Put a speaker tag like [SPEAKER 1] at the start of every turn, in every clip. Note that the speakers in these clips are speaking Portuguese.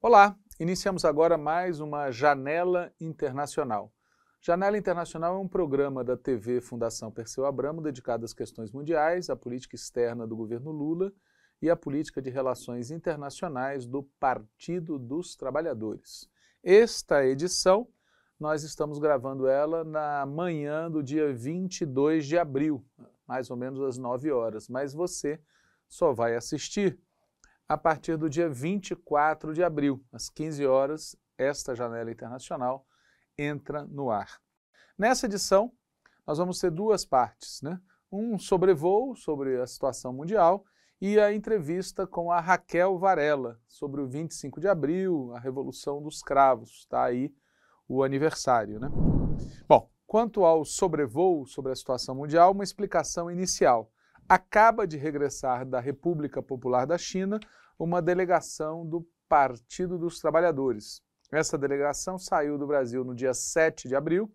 [SPEAKER 1] Olá, iniciamos agora mais uma Janela Internacional. Janela Internacional é um programa da TV Fundação Perseu Abramo dedicado às questões mundiais, à política externa do governo Lula e à política de relações internacionais do Partido dos Trabalhadores. Esta edição, nós estamos gravando ela na manhã do dia 22 de abril, mais ou menos às 9 horas, mas você só vai assistir a partir do dia 24 de abril, às 15 horas, esta janela internacional entra no ar. Nessa edição, nós vamos ter duas partes, né? Um sobrevoo sobre a situação mundial e a entrevista com a Raquel Varela sobre o 25 de abril, a Revolução dos Cravos, tá aí o aniversário, né? Bom, Quanto ao sobrevoo sobre a situação mundial, uma explicação inicial. Acaba de regressar da República Popular da China uma delegação do Partido dos Trabalhadores. Essa delegação saiu do Brasil no dia 7 de abril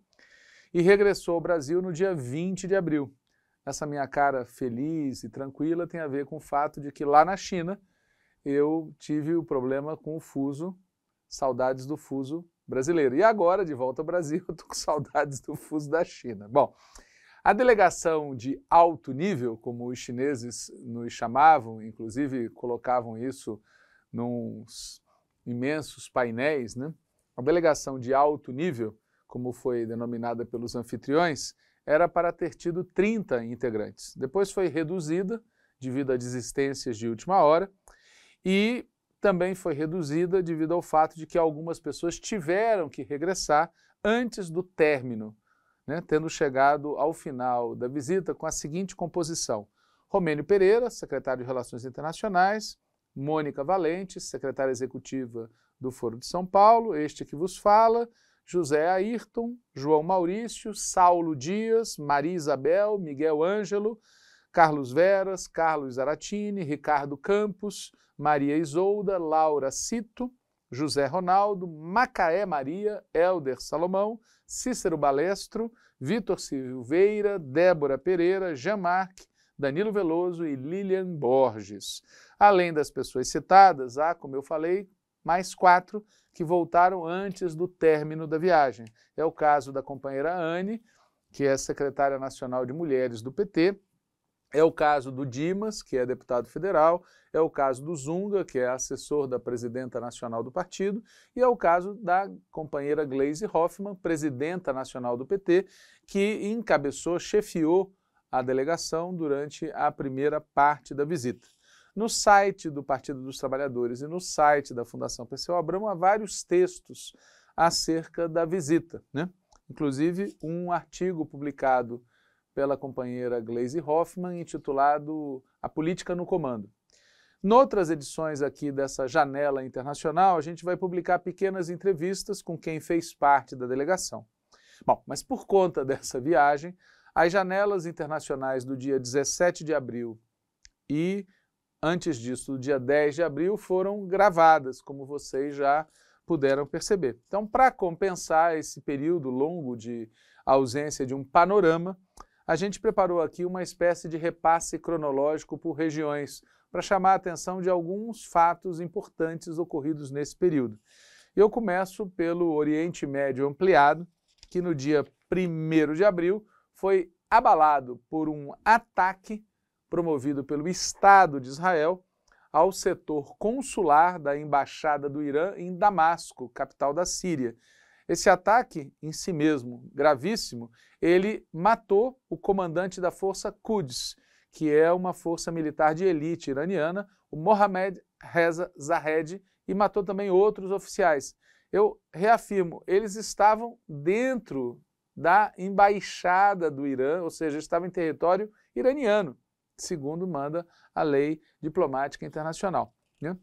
[SPEAKER 1] e regressou ao Brasil no dia 20 de abril. Essa minha cara feliz e tranquila tem a ver com o fato de que lá na China eu tive o problema com o fuso, saudades do fuso brasileiro. E agora, de volta ao Brasil, eu estou com saudades do fuso da China. Bom, a delegação de alto nível, como os chineses nos chamavam, inclusive colocavam isso nos imensos painéis, né? A delegação de alto nível, como foi denominada pelos anfitriões, era para ter tido 30 integrantes. Depois foi reduzida devido a desistências de última hora e também foi reduzida devido ao fato de que algumas pessoas tiveram que regressar antes do término, né, tendo chegado ao final da visita com a seguinte composição: Romênio Pereira, secretário de Relações Internacionais, Mônica Valente, secretária executiva do Foro de São Paulo, este que vos fala, José Ayrton, João Maurício, Saulo Dias, Maria Isabel, Miguel Ângelo, Carlos Veras, Carlos Aratini, Ricardo Campos, Maria Isolda, Laura Cito, José Ronaldo, Macaé Maria, Elder Salomão, Cícero Balestro, Vitor Silveira, Débora Pereira, Jean-Marc, Danilo Veloso e Lilian Borges. Além das pessoas citadas, há, como eu falei, mais quatro que voltaram antes do término da viagem. É o caso da companheira Anne, que é secretária nacional de mulheres do PT, é o caso do Dimas, que é deputado federal, é o caso do Zunga, que é assessor da presidenta nacional do partido, e é o caso da companheira Gleise Hoffmann, presidenta nacional do PT, que encabeçou, chefiou a delegação durante a primeira parte da visita. No site do Partido dos Trabalhadores e no site da Fundação Perseu Abramo há vários textos acerca da visita, né? inclusive um artigo publicado pela companheira Glaze Hoffman, intitulado A Política no Comando. Noutras edições aqui dessa janela internacional, a gente vai publicar pequenas entrevistas com quem fez parte da delegação. Bom, mas por conta dessa viagem, as janelas internacionais do dia 17 de abril e antes disso, do dia 10 de abril, foram gravadas, como vocês já puderam perceber. Então, para compensar esse período longo de ausência de um panorama, a gente preparou aqui uma espécie de repasse cronológico por regiões, para chamar a atenção de alguns fatos importantes ocorridos nesse período. Eu começo pelo Oriente Médio ampliado, que no dia 1 de abril foi abalado por um ataque promovido pelo Estado de Israel ao setor consular da Embaixada do Irã em Damasco, capital da Síria. Esse ataque em si mesmo, gravíssimo, ele matou o comandante da força Quds, que é uma força militar de elite iraniana, o Mohamed Reza Zahed, e matou também outros oficiais. Eu reafirmo, eles estavam dentro da embaixada do Irã, ou seja, estavam em território iraniano, segundo manda a lei diplomática internacional. Né?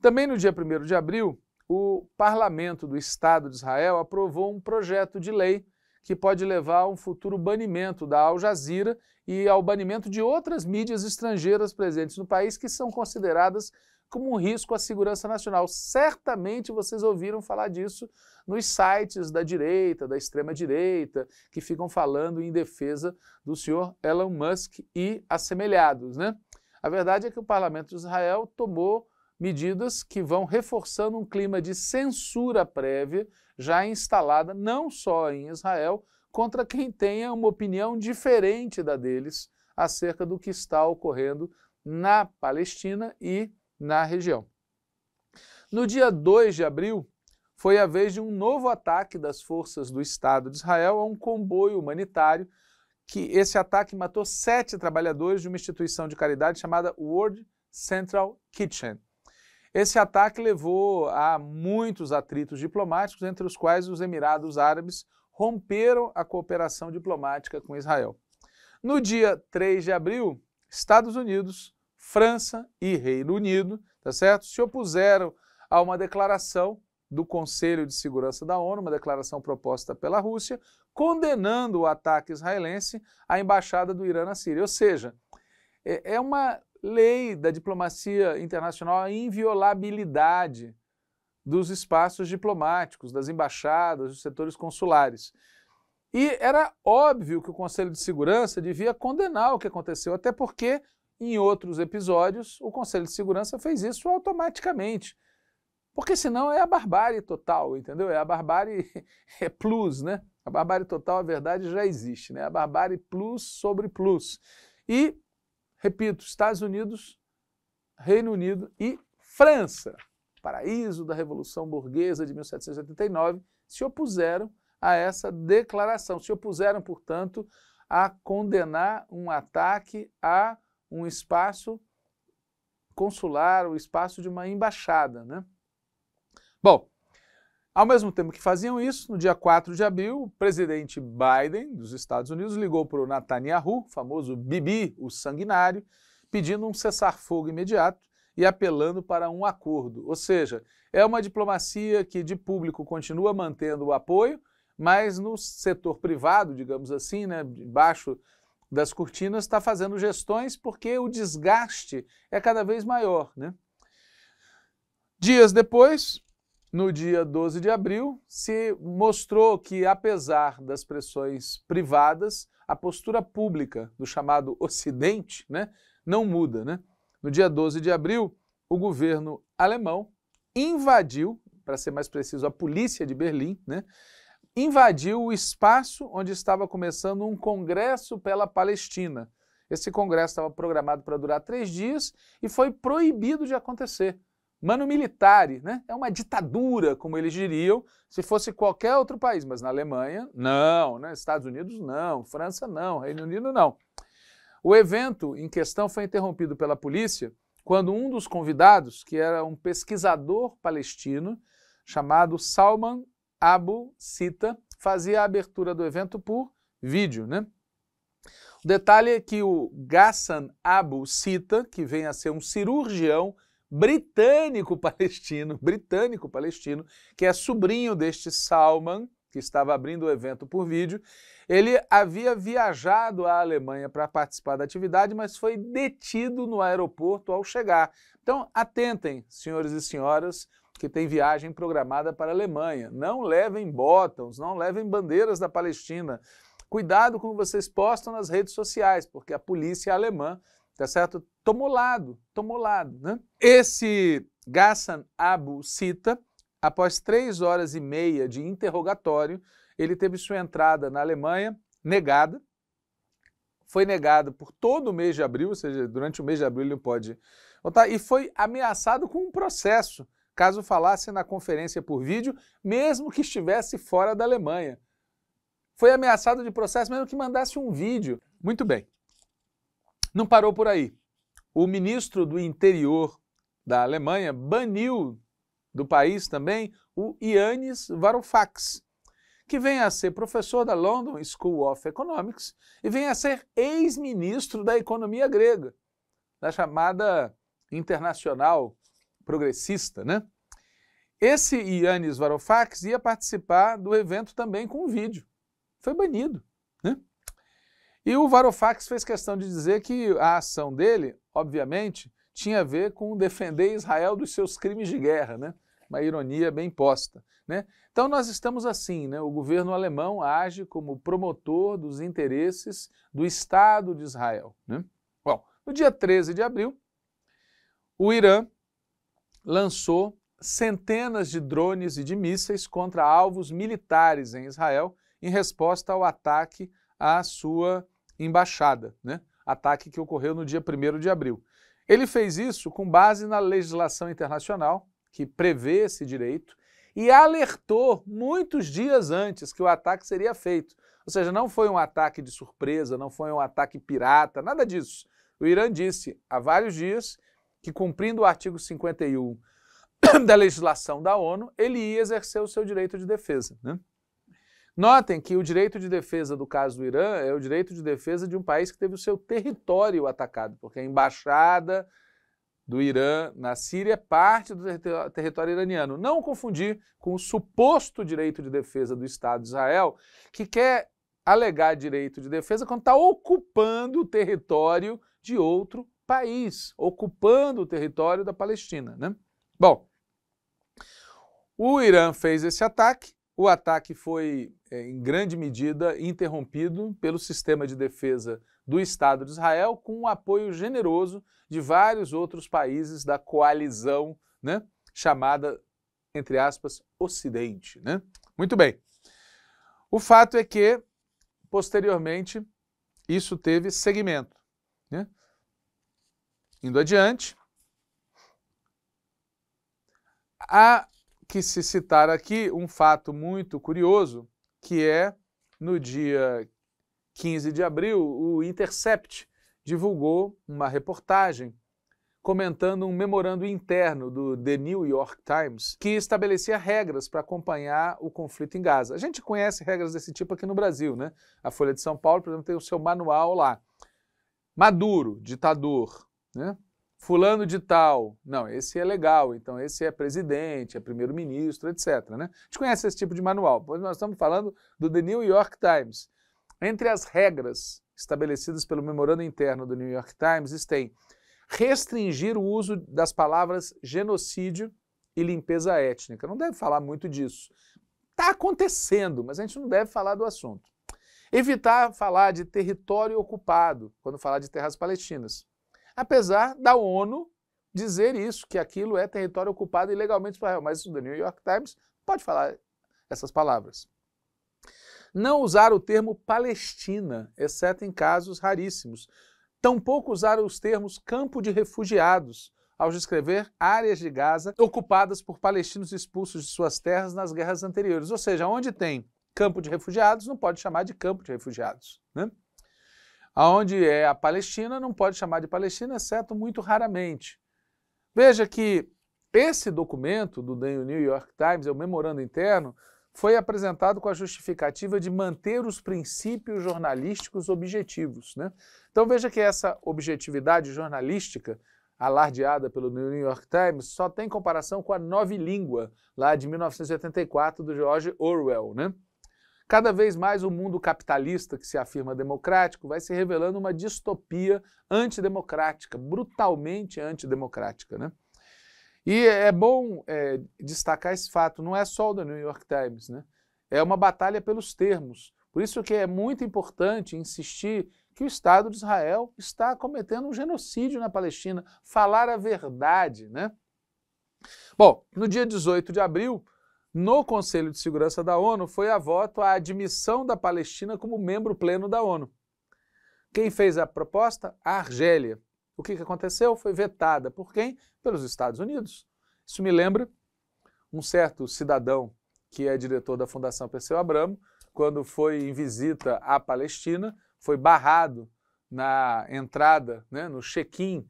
[SPEAKER 1] Também no dia 1 de abril, o parlamento do Estado de Israel aprovou um projeto de lei que pode levar a um futuro banimento da Al Jazeera e ao banimento de outras mídias estrangeiras presentes no país que são consideradas como um risco à segurança nacional. Certamente vocês ouviram falar disso nos sites da direita, da extrema direita, que ficam falando em defesa do senhor Elon Musk e assemelhados, né? A verdade é que o parlamento de Israel tomou medidas que vão reforçando um clima de censura prévia já instalada não só em Israel, contra quem tenha uma opinião diferente da deles acerca do que está ocorrendo na Palestina e na região. No dia 2 de abril, foi a vez de um novo ataque das forças do Estado de Israel a um comboio humanitário, que esse ataque matou sete trabalhadores de uma instituição de caridade chamada World Central Kitchen. Esse ataque levou a muitos atritos diplomáticos, entre os quais os Emirados Árabes romperam a cooperação diplomática com Israel. No dia 3 de abril, Estados Unidos, França e Reino Unido, tá certo? Se opuseram a uma declaração do Conselho de Segurança da ONU, uma declaração proposta pela Rússia, condenando o ataque israelense à embaixada do Irã na Síria. Ou seja, é, é uma lei da diplomacia internacional, a inviolabilidade dos espaços diplomáticos, das embaixadas, dos setores consulares. E era óbvio que o Conselho de Segurança devia condenar o que aconteceu, até porque, em outros episódios, o Conselho de Segurança fez isso automaticamente. Porque senão é a barbárie total, entendeu? É a barbárie é plus, né? A barbárie total, a verdade, já existe, né? A barbárie plus sobre plus. E Repito, Estados Unidos, Reino Unido e França, paraíso da Revolução Burguesa de 1789, se opuseram a essa declaração, se opuseram, portanto, a condenar um ataque a um espaço consular, o um espaço de uma embaixada. Né? Bom, ao mesmo tempo que faziam isso, no dia 4 de abril, o presidente Biden dos Estados Unidos ligou para o Netanyahu, famoso Bibi, o sanguinário, pedindo um cessar-fogo imediato e apelando para um acordo. Ou seja, é uma diplomacia que de público continua mantendo o apoio, mas no setor privado, digamos assim, né, debaixo das cortinas, está fazendo gestões porque o desgaste é cada vez maior. Né? Dias depois, no dia 12 de abril, se mostrou que, apesar das pressões privadas, a postura pública do chamado Ocidente né, não muda. Né? No dia 12 de abril, o governo alemão invadiu, para ser mais preciso, a polícia de Berlim, né, invadiu o espaço onde estava começando um congresso pela Palestina. Esse congresso estava programado para durar três dias e foi proibido de acontecer Mano militar, né? É uma ditadura, como eles diriam, se fosse qualquer outro país, mas na Alemanha, não, né? Estados Unidos, não, França, não, Reino Unido, não. O evento em questão foi interrompido pela polícia quando um dos convidados, que era um pesquisador palestino chamado Salman Abu Sita, fazia a abertura do evento por vídeo, né? O detalhe é que o Ghassan Abu Sita, que vem a ser um cirurgião britânico-palestino, britânico-palestino, que é sobrinho deste Salman, que estava abrindo o evento por vídeo. Ele havia viajado à Alemanha para participar da atividade, mas foi detido no aeroporto ao chegar. Então, atentem, senhores e senhoras, que tem viagem programada para a Alemanha. Não levem botões, não levem bandeiras da Palestina. Cuidado com o que vocês postam nas redes sociais, porque a polícia alemã tá certo? Tomou lado, tomou lado, né? Esse Gassan Abu Sita, após três horas e meia de interrogatório, ele teve sua entrada na Alemanha negada, foi negada por todo o mês de abril, ou seja, durante o mês de abril ele não pode voltar, e foi ameaçado com um processo, caso falasse na conferência por vídeo, mesmo que estivesse fora da Alemanha. Foi ameaçado de processo, mesmo que mandasse um vídeo. Muito bem. Não parou por aí. O ministro do Interior da Alemanha baniu do país também o Yannis Varoufakis, que vem a ser professor da London School of Economics e vem a ser ex-ministro da economia grega, da chamada internacional progressista, né? Esse Yannis Varoufakis ia participar do evento também com um vídeo. Foi banido. E o Varoufax fez questão de dizer que a ação dele, obviamente, tinha a ver com defender Israel dos seus crimes de guerra, né? Uma ironia bem posta, né? Então nós estamos assim, né? O governo alemão age como promotor dos interesses do Estado de Israel, né? Bom, no dia 13 de abril, o Irã lançou centenas de drones e de mísseis contra alvos militares em Israel em resposta ao ataque à sua embaixada, né? ataque que ocorreu no dia 1 de abril. Ele fez isso com base na legislação internacional, que prevê esse direito, e alertou muitos dias antes que o ataque seria feito. Ou seja, não foi um ataque de surpresa, não foi um ataque pirata, nada disso. O Irã disse há vários dias que, cumprindo o artigo 51 da legislação da ONU, ele ia exercer o seu direito de defesa. Né? Notem que o direito de defesa do caso do Irã é o direito de defesa de um país que teve o seu território atacado, porque a embaixada do Irã na Síria é parte do território iraniano. Não confundir com o suposto direito de defesa do Estado de Israel, que quer alegar direito de defesa quando está ocupando o território de outro país, ocupando o território da Palestina. Né? Bom, o Irã fez esse ataque, o ataque foi é, em grande medida, interrompido pelo sistema de defesa do Estado de Israel, com o apoio generoso de vários outros países da coalizão né, chamada, entre aspas, Ocidente. Né? Muito bem. O fato é que, posteriormente, isso teve segmento. Né? Indo adiante, há que se citar aqui um fato muito curioso que é no dia 15 de abril, o Intercept divulgou uma reportagem comentando um memorando interno do The New York Times que estabelecia regras para acompanhar o conflito em Gaza. A gente conhece regras desse tipo aqui no Brasil, né? A Folha de São Paulo, por exemplo, tem o seu manual lá. Maduro, ditador, né? fulano de tal. Não, esse é legal, então esse é presidente, é primeiro-ministro, etc. Né? A gente conhece esse tipo de manual, pois nós estamos falando do The New York Times. Entre as regras estabelecidas pelo memorando interno do New York Times, tem restringir o uso das palavras genocídio e limpeza étnica. Não deve falar muito disso. Está acontecendo, mas a gente não deve falar do assunto. Evitar falar de território ocupado quando falar de terras palestinas apesar da ONU dizer isso, que aquilo é território ocupado ilegalmente por Israel. Mas o New York Times pode falar essas palavras. Não usar o termo Palestina, exceto em casos raríssimos. Tampouco usar os termos campo de refugiados ao descrever áreas de Gaza ocupadas por palestinos expulsos de suas terras nas guerras anteriores. Ou seja, onde tem campo de refugiados, não pode chamar de campo de refugiados. Né? Aonde é a Palestina, não pode chamar de Palestina, exceto muito raramente. Veja que esse documento do New York Times, é o memorando interno, foi apresentado com a justificativa de manter os princípios jornalísticos objetivos. Né? Então veja que essa objetividade jornalística alardeada pelo New York Times só tem comparação com a Nove Língua, lá de 1984, do George Orwell. Né? Cada vez mais o mundo capitalista, que se afirma democrático, vai se revelando uma distopia antidemocrática, brutalmente antidemocrática. Né? E é bom é, destacar esse fato, não é só o da New York Times, né? é uma batalha pelos termos. Por isso que é muito importante insistir que o Estado de Israel está cometendo um genocídio na Palestina, falar a verdade, né? Bom, no dia 18 de abril, no Conselho de Segurança da ONU foi a voto a admissão da Palestina como membro pleno da ONU. Quem fez a proposta? A Argélia. O que, que aconteceu? Foi vetada por quem? Pelos Estados Unidos. Isso me lembra um certo cidadão que é diretor da Fundação Perseu Abramo, quando foi em visita à Palestina, foi barrado na entrada, né, no check-in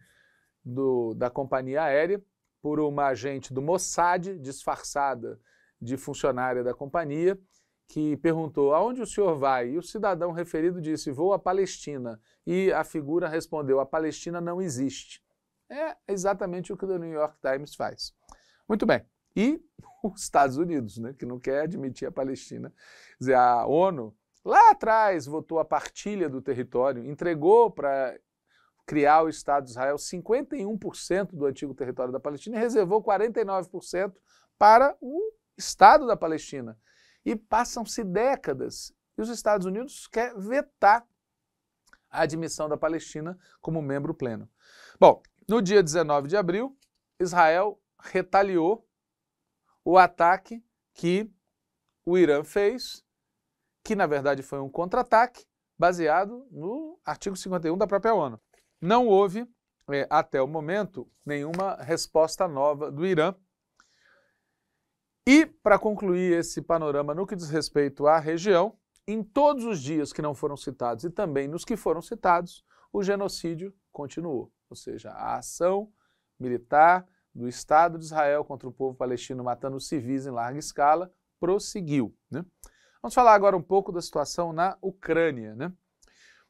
[SPEAKER 1] da companhia aérea, por uma agente do Mossad disfarçada de funcionária da companhia que perguntou aonde o senhor vai e o cidadão referido disse vou à Palestina e a figura respondeu a Palestina não existe. É exatamente o que o New York Times faz. Muito bem. E os Estados Unidos, né, que não quer admitir a Palestina. Quer dizer, a ONU lá atrás votou a partilha do território, entregou para criar o Estado de Israel 51% do antigo território da Palestina e reservou 49% para o Estado da Palestina. E passam-se décadas e os Estados Unidos quer vetar a admissão da Palestina como membro pleno. Bom, no dia 19 de abril, Israel retaliou o ataque que o Irã fez, que na verdade foi um contra-ataque baseado no artigo 51 da própria ONU. Não houve, eh, até o momento, nenhuma resposta nova do Irã e, para concluir esse panorama no que diz respeito à região, em todos os dias que não foram citados e também nos que foram citados, o genocídio continuou. Ou seja, a ação militar do Estado de Israel contra o povo palestino, matando civis em larga escala, prosseguiu. Né? Vamos falar agora um pouco da situação na Ucrânia. Né?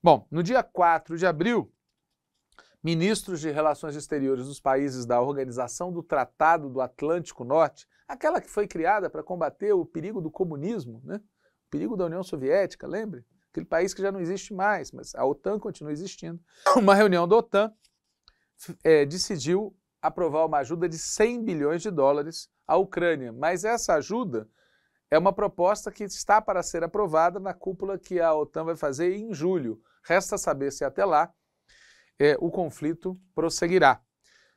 [SPEAKER 1] Bom, no dia 4 de abril, ministros de Relações Exteriores dos países da Organização do Tratado do Atlântico Norte, aquela que foi criada para combater o perigo do comunismo, né? o perigo da União Soviética, lembre? Aquele país que já não existe mais, mas a OTAN continua existindo. Uma reunião da OTAN é, decidiu aprovar uma ajuda de 100 bilhões de dólares à Ucrânia, mas essa ajuda é uma proposta que está para ser aprovada na cúpula que a OTAN vai fazer em julho. Resta saber se até lá é, o conflito prosseguirá.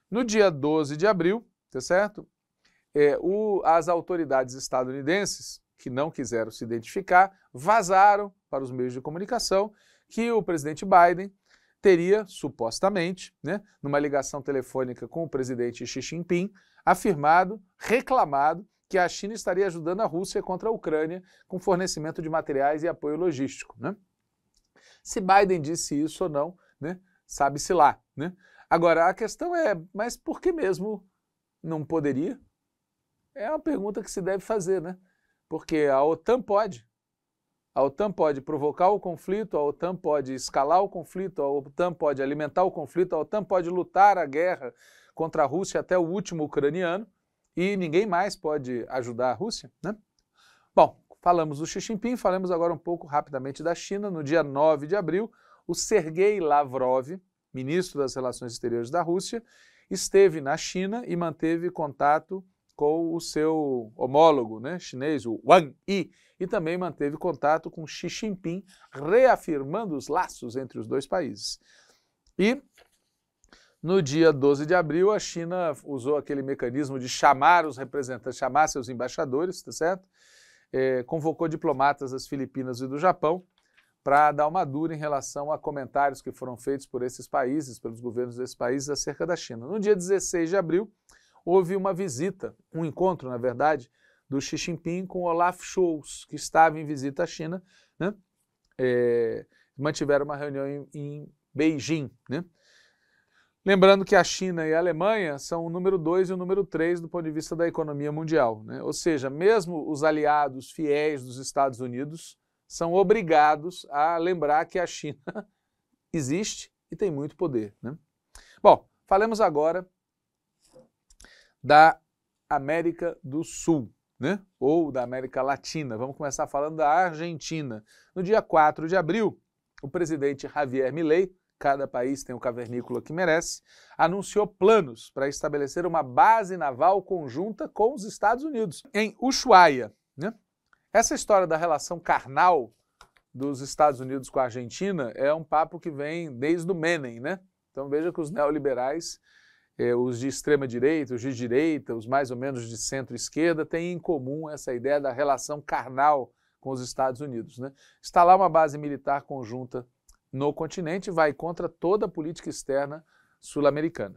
[SPEAKER 1] No dia 12 de abril, tá certo? É, o, as autoridades estadunidenses, que não quiseram se identificar, vazaram para os meios de comunicação que o presidente Biden teria, supostamente, né, numa ligação telefônica com o presidente Xi Jinping, afirmado, reclamado, que a China estaria ajudando a Rússia contra a Ucrânia com fornecimento de materiais e apoio logístico. Né? Se Biden disse isso ou não, né, sabe-se lá. Né? Agora, a questão é, mas por que mesmo não poderia? É uma pergunta que se deve fazer, né? Porque a OTAN pode. A OTAN pode provocar o conflito, a OTAN pode escalar o conflito, a OTAN pode alimentar o conflito, a OTAN pode lutar a guerra contra a Rússia até o último ucraniano e ninguém mais pode ajudar a Rússia, né? Bom, falamos do Xi Jinping, falamos agora um pouco rapidamente da China. No dia 9 de abril, o Sergei Lavrov, ministro das Relações Exteriores da Rússia, esteve na China e manteve contato com o seu homólogo né, chinês, o Wang Yi, e também manteve contato com Xi Jinping, reafirmando os laços entre os dois países. E no dia 12 de abril, a China usou aquele mecanismo de chamar os representantes, chamar seus embaixadores, tá certo? É, convocou diplomatas das Filipinas e do Japão para dar uma dura em relação a comentários que foram feitos por esses países, pelos governos desses países acerca da China. No dia 16 de abril, houve uma visita, um encontro, na verdade, do Xi Jinping com Olaf Scholz, que estava em visita à China, né? É, mantiveram uma reunião em, em Beijing, né? Lembrando que a China e a Alemanha são o número 2 e o número 3 do ponto de vista da economia mundial. Né? Ou seja, mesmo os aliados fiéis dos Estados Unidos, são obrigados a lembrar que a China existe e tem muito poder. Né? Bom, falemos agora da América do Sul, né? ou da América Latina. Vamos começar falando da Argentina. No dia 4 de abril, o presidente Javier Milei, cada país tem o cavernícola que merece, anunciou planos para estabelecer uma base naval conjunta com os Estados Unidos, em Ushuaia. Né? Essa história da relação carnal dos Estados Unidos com a Argentina é um papo que vem desde o Menem, né? Então veja que os neoliberais, eh, os de extrema direita, os de direita, os mais ou menos de centro-esquerda, têm em comum essa ideia da relação carnal com os Estados Unidos. Né? Instalar uma base militar conjunta no continente vai contra toda a política externa sul-americana.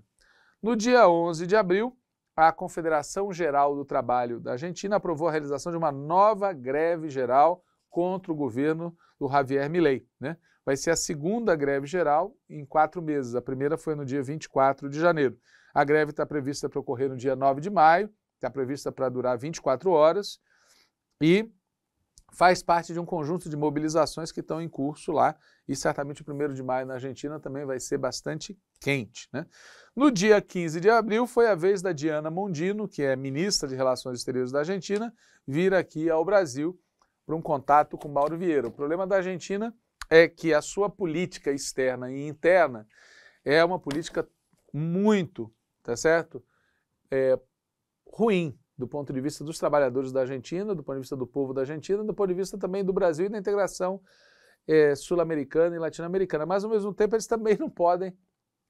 [SPEAKER 1] No dia 11 de abril, a Confederação Geral do Trabalho da Argentina aprovou a realização de uma nova greve geral contra o governo do Javier Milei. Né? Vai ser a segunda greve geral em quatro meses. A primeira foi no dia 24 de janeiro. A greve está prevista para ocorrer no dia 9 de maio, está prevista para durar 24 horas e faz parte de um conjunto de mobilizações que estão em curso lá e certamente o primeiro de maio na Argentina também vai ser bastante quente. Né? No dia 15 de abril foi a vez da Diana Mondino, que é ministra de Relações Exteriores da Argentina, vir aqui ao Brasil para um contato com Mauro Vieira. O problema da Argentina é que a sua política externa e interna é uma política muito, tá certo? É, ruim, do ponto de vista dos trabalhadores da Argentina, do ponto de vista do povo da Argentina, do ponto de vista também do Brasil e da integração é, sul-americana e latino-americana. Mas, ao mesmo tempo, eles também não podem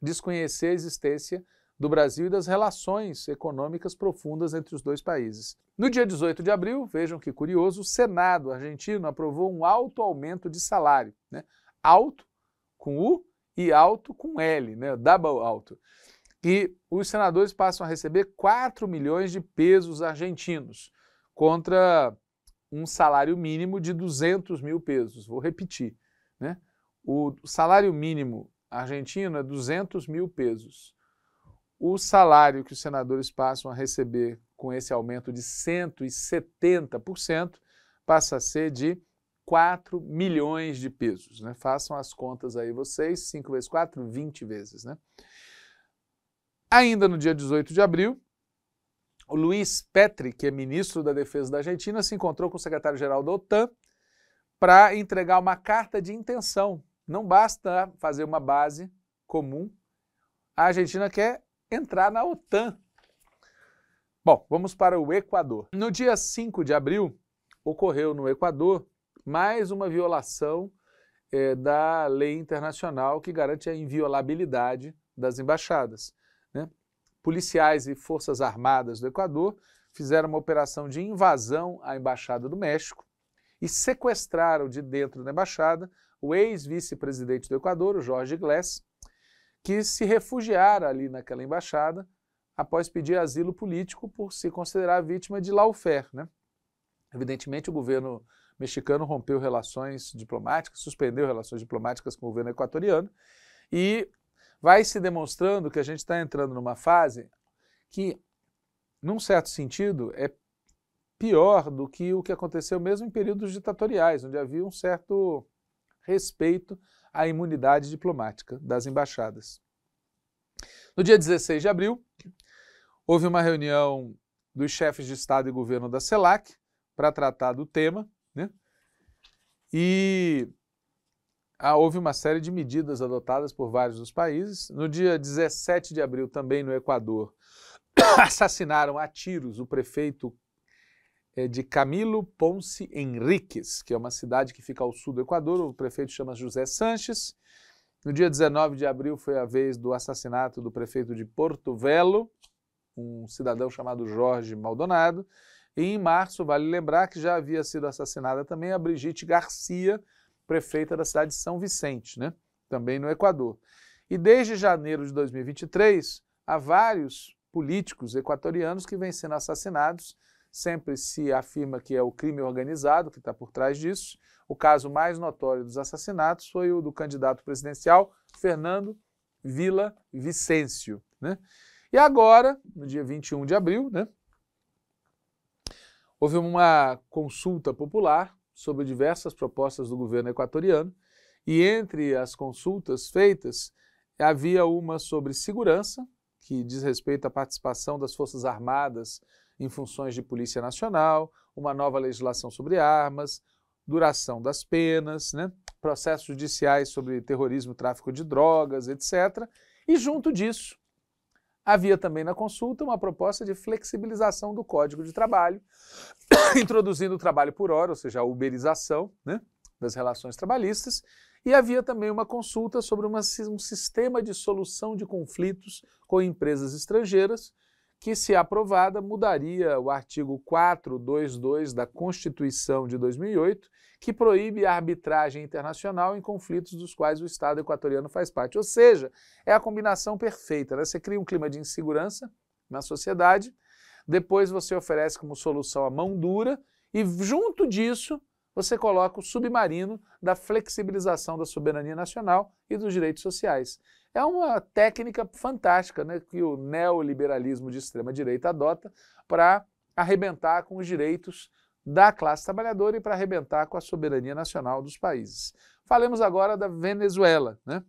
[SPEAKER 1] desconhecer a existência do Brasil e das relações econômicas profundas entre os dois países. No dia 18 de abril, vejam que curioso, o Senado argentino aprovou um alto aumento de salário, né? alto com U e alto com L, né? double alto. E os senadores passam a receber 4 milhões de pesos argentinos contra um salário mínimo de 200 mil pesos. Vou repetir, né? O salário mínimo argentino é 200 mil pesos. O salário que os senadores passam a receber com esse aumento de 170% passa a ser de 4 milhões de pesos. Né? Façam as contas aí vocês, 5 vezes 4, 20 vezes. Né? Ainda no dia 18 de abril, o Luiz Petri, que é ministro da Defesa da Argentina, se encontrou com o secretário-geral da OTAN para entregar uma carta de intenção. Não basta fazer uma base comum, a Argentina quer entrar na OTAN. Bom, vamos para o Equador. No dia 5 de abril, ocorreu no Equador mais uma violação é, da lei internacional que garante a inviolabilidade das embaixadas. Né? Policiais e Forças Armadas do Equador fizeram uma operação de invasão à Embaixada do México e sequestraram de dentro da embaixada o ex-vice-presidente do Equador, o Jorge Glass, que se refugiara ali naquela embaixada após pedir asilo político por se considerar vítima de lawfare. Né? Evidentemente, o governo mexicano rompeu relações diplomáticas, suspendeu relações diplomáticas com o governo equatoriano e vai se demonstrando que a gente está entrando numa fase que, num certo sentido, é pior do que o que aconteceu mesmo em períodos ditatoriais, onde havia um certo respeito à imunidade diplomática das embaixadas. No dia 16 de abril, houve uma reunião dos chefes de Estado e governo da CELAC para tratar do tema, né? E ah, houve uma série de medidas adotadas por vários dos países. No dia 17 de abril, também no Equador, assassinaram a tiros o prefeito eh, de Camilo Ponce Henriques, que é uma cidade que fica ao sul do Equador. O prefeito chama José Sanches. No dia 19 de abril foi a vez do assassinato do prefeito de Porto Velo, um cidadão chamado Jorge Maldonado. E em março, vale lembrar que já havia sido assassinada também a Brigitte Garcia, prefeita da cidade de São Vicente, né? também no Equador. E desde janeiro de 2023, há vários políticos equatorianos que vêm sendo assassinados. Sempre se afirma que é o crime organizado que está por trás disso. O caso mais notório dos assassinatos foi o do candidato presidencial Fernando Vila Vicêncio. Né? E agora, no dia 21 de abril, né, houve uma consulta popular sobre diversas propostas do governo equatoriano, e entre as consultas feitas havia uma sobre segurança, que diz respeito à participação das Forças Armadas em funções de Polícia Nacional, uma nova legislação sobre armas, duração das penas, né? processos judiciais sobre terrorismo, tráfico de drogas, etc. E junto disso, Havia também na consulta uma proposta de flexibilização do Código de Trabalho, introduzindo o trabalho por hora, ou seja, a uberização né, das relações trabalhistas, e havia também uma consulta sobre uma, um sistema de solução de conflitos com empresas estrangeiras, que, se aprovada, mudaria o artigo 422 da Constituição de 2008, que proíbe a arbitragem internacional em conflitos dos quais o Estado equatoriano faz parte. Ou seja, é a combinação perfeita. Né? Você cria um clima de insegurança na sociedade, depois você oferece como solução a mão dura e, junto disso, você coloca o submarino da flexibilização da soberania nacional e dos direitos sociais é uma técnica fantástica né, que o neoliberalismo de extrema-direita adota para arrebentar com os direitos da classe trabalhadora e para arrebentar com a soberania nacional dos países. Falemos agora da Venezuela. Né?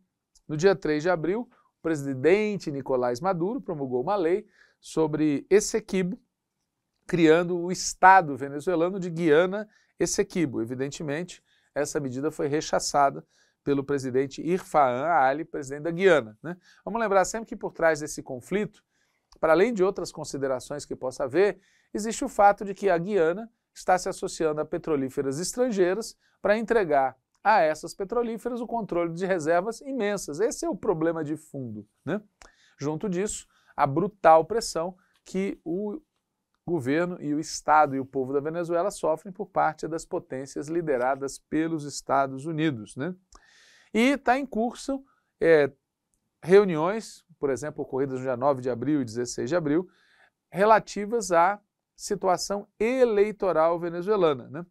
[SPEAKER 1] No dia 3 de abril, o presidente Nicolás Maduro promulgou uma lei sobre Essequibo, criando o Estado venezuelano de Guiana Essequibo. Evidentemente, essa medida foi rechaçada pelo presidente Irfan Ali, presidente da Guiana. Né? Vamos lembrar sempre que por trás desse conflito, para além de outras considerações que possa haver, existe o fato de que a Guiana está se associando a petrolíferas estrangeiras para entregar a essas petrolíferas o controle de reservas imensas. Esse é o problema de fundo. Né? Junto disso, a brutal pressão que o governo e o Estado e o povo da Venezuela sofrem por parte das potências lideradas pelos Estados Unidos. Né? E está em curso é, reuniões, por exemplo, ocorridas no dia 9 de abril e 16 de abril, relativas à situação eleitoral venezuelana. Né?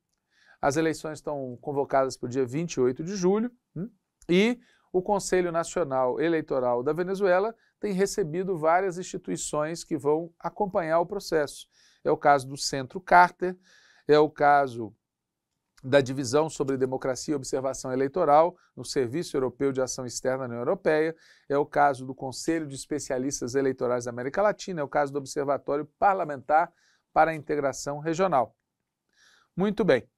[SPEAKER 1] As eleições estão convocadas para o dia 28 de julho hum, e o Conselho Nacional Eleitoral da Venezuela tem recebido várias instituições que vão acompanhar o processo. É o caso do Centro Carter, é o caso da Divisão sobre Democracia e Observação Eleitoral no Serviço Europeu de Ação Externa na União Europeia, é o caso do Conselho de Especialistas Eleitorais da América Latina, é o caso do Observatório Parlamentar para a Integração Regional. Muito bem.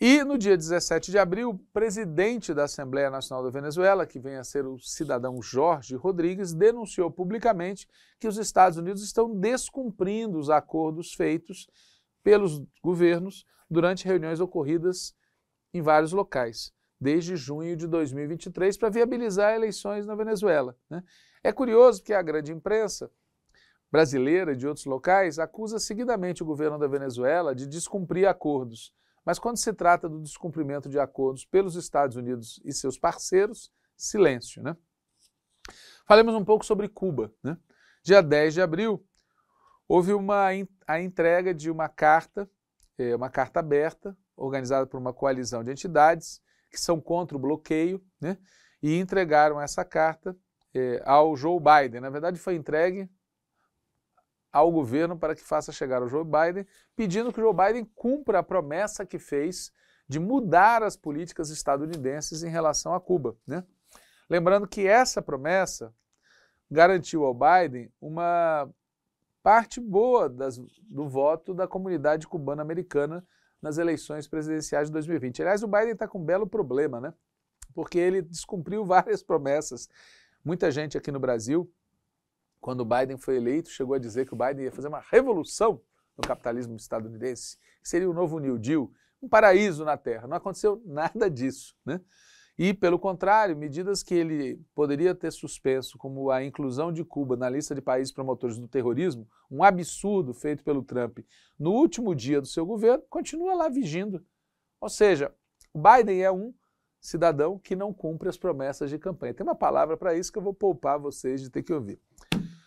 [SPEAKER 1] E no dia 17 de abril, o presidente da Assembleia Nacional da Venezuela, que vem a ser o cidadão Jorge Rodrigues, denunciou publicamente que os Estados Unidos estão descumprindo os acordos feitos pelos governos durante reuniões ocorridas em vários locais, desde junho de 2023, para viabilizar eleições na Venezuela. Né? É curioso que a grande imprensa brasileira e de outros locais acusa seguidamente o governo da Venezuela de descumprir acordos. Mas quando se trata do descumprimento de acordos pelos Estados Unidos e seus parceiros, silêncio, né? Falemos um pouco sobre Cuba. Né? Dia 10 de abril, Houve uma, a entrega de uma carta, é, uma carta aberta, organizada por uma coalizão de entidades que são contra o bloqueio, né? e entregaram essa carta é, ao Joe Biden. Na verdade, foi entregue ao governo para que faça chegar ao Joe Biden, pedindo que o Joe Biden cumpra a promessa que fez de mudar as políticas estadunidenses em relação a Cuba. Né? Lembrando que essa promessa garantiu ao Biden uma parte boa das, do voto da comunidade cubana-americana nas eleições presidenciais de 2020. Aliás, o Biden está com um belo problema, né? Porque ele descumpriu várias promessas. Muita gente aqui no Brasil, quando o Biden foi eleito, chegou a dizer que o Biden ia fazer uma revolução no capitalismo estadunidense, seria o novo New Deal, um paraíso na Terra. Não aconteceu nada disso, né? E, pelo contrário, medidas que ele poderia ter suspenso, como a inclusão de Cuba na lista de países promotores do terrorismo, um absurdo feito pelo Trump no último dia do seu governo, continua lá vigindo. Ou seja, o Biden é um cidadão que não cumpre as promessas de campanha. Tem uma palavra para isso que eu vou poupar vocês de ter que ouvir.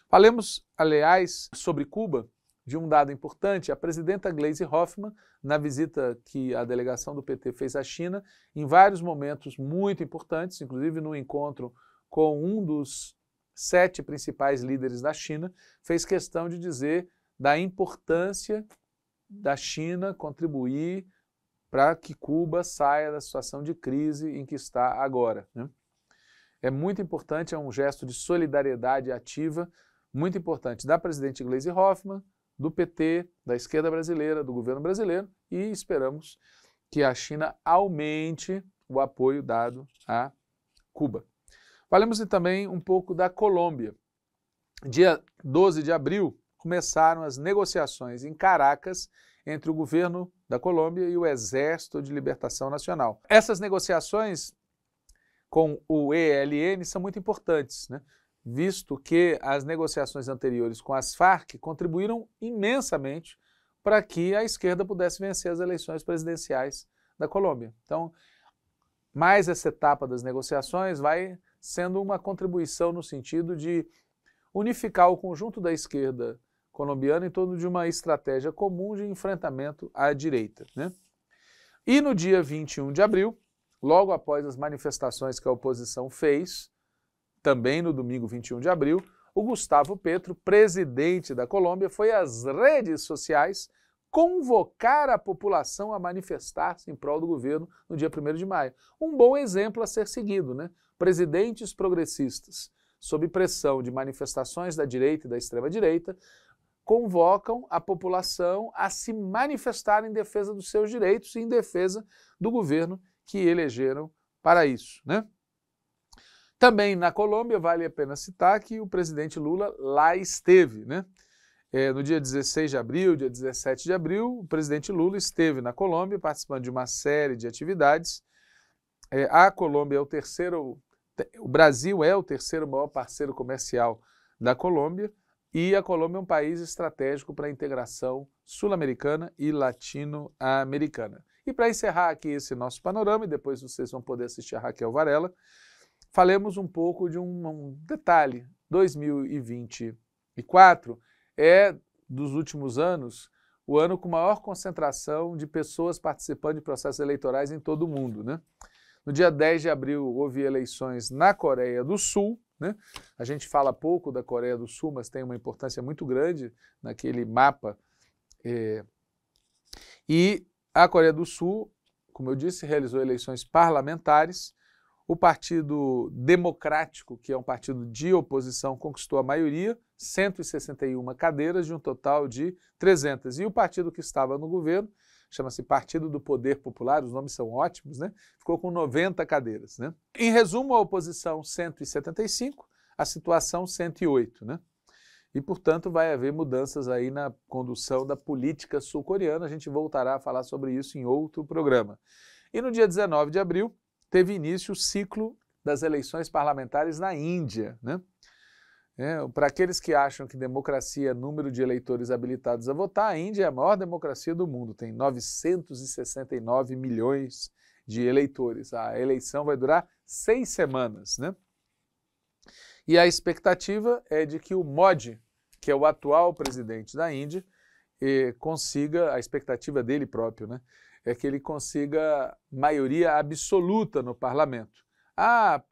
[SPEAKER 1] Falemos, aliás, sobre Cuba de um dado importante, a presidenta Gleisi Hoffmann, na visita que a delegação do PT fez à China, em vários momentos muito importantes, inclusive no encontro com um dos sete principais líderes da China, fez questão de dizer da importância da China contribuir para que Cuba saia da situação de crise em que está agora. Né? É muito importante, é um gesto de solidariedade ativa, muito importante da presidente Gleisi Hoffmann, do PT, da esquerda brasileira, do governo brasileiro e esperamos que a China aumente o apoio dado a Cuba. Falemos também um pouco da Colômbia. Dia 12 de abril começaram as negociações em Caracas entre o governo da Colômbia e o Exército de Libertação Nacional. Essas negociações com o ELN são muito importantes, né? visto que as negociações anteriores com as Farc contribuíram imensamente para que a esquerda pudesse vencer as eleições presidenciais da Colômbia. Então, mais essa etapa das negociações vai sendo uma contribuição no sentido de unificar o conjunto da esquerda colombiana em torno de uma estratégia comum de enfrentamento à direita. Né? E no dia 21 de abril, logo após as manifestações que a oposição fez, também no domingo 21 de abril, o Gustavo Petro, presidente da Colômbia, foi às redes sociais convocar a população a manifestar-se em prol do governo no dia 1 de maio. Um bom exemplo a ser seguido, né? Presidentes progressistas, sob pressão de manifestações da direita e da extrema-direita, convocam a população a se manifestar em defesa dos seus direitos e em defesa do governo que elegeram para isso, né? Também na Colômbia, vale a pena citar que o presidente Lula lá esteve, né? É, no dia 16 de abril, dia 17 de abril, o presidente Lula esteve na Colômbia participando de uma série de atividades. É, a Colômbia é o terceiro, o Brasil é o terceiro maior parceiro comercial da Colômbia e a Colômbia é um país estratégico para a integração sul-americana e latino-americana. E para encerrar aqui esse nosso panorama, e depois vocês vão poder assistir a Raquel Varela, falemos um pouco de um, um detalhe. 2024 é, dos últimos anos, o ano com maior concentração de pessoas participando de processos eleitorais em todo o mundo. Né? No dia 10 de abril houve eleições na Coreia do Sul. Né? A gente fala pouco da Coreia do Sul, mas tem uma importância muito grande naquele mapa. É... E a Coreia do Sul, como eu disse, realizou eleições parlamentares o Partido Democrático, que é um partido de oposição, conquistou a maioria, 161 cadeiras, de um total de 300. E o partido que estava no governo, chama-se Partido do Poder Popular, os nomes são ótimos, né? ficou com 90 cadeiras. Né? Em resumo, a oposição 175, a situação 108. Né? E, portanto, vai haver mudanças aí na condução da política sul-coreana. A gente voltará a falar sobre isso em outro programa. E no dia 19 de abril, teve início o ciclo das eleições parlamentares na Índia. Né? É, Para aqueles que acham que democracia é número de eleitores habilitados a votar, a Índia é a maior democracia do mundo, tem 969 milhões de eleitores. A eleição vai durar seis semanas. Né? E a expectativa é de que o Modi, que é o atual presidente da Índia, eh, consiga, a expectativa dele próprio, né? é que ele consiga maioria absoluta no parlamento. A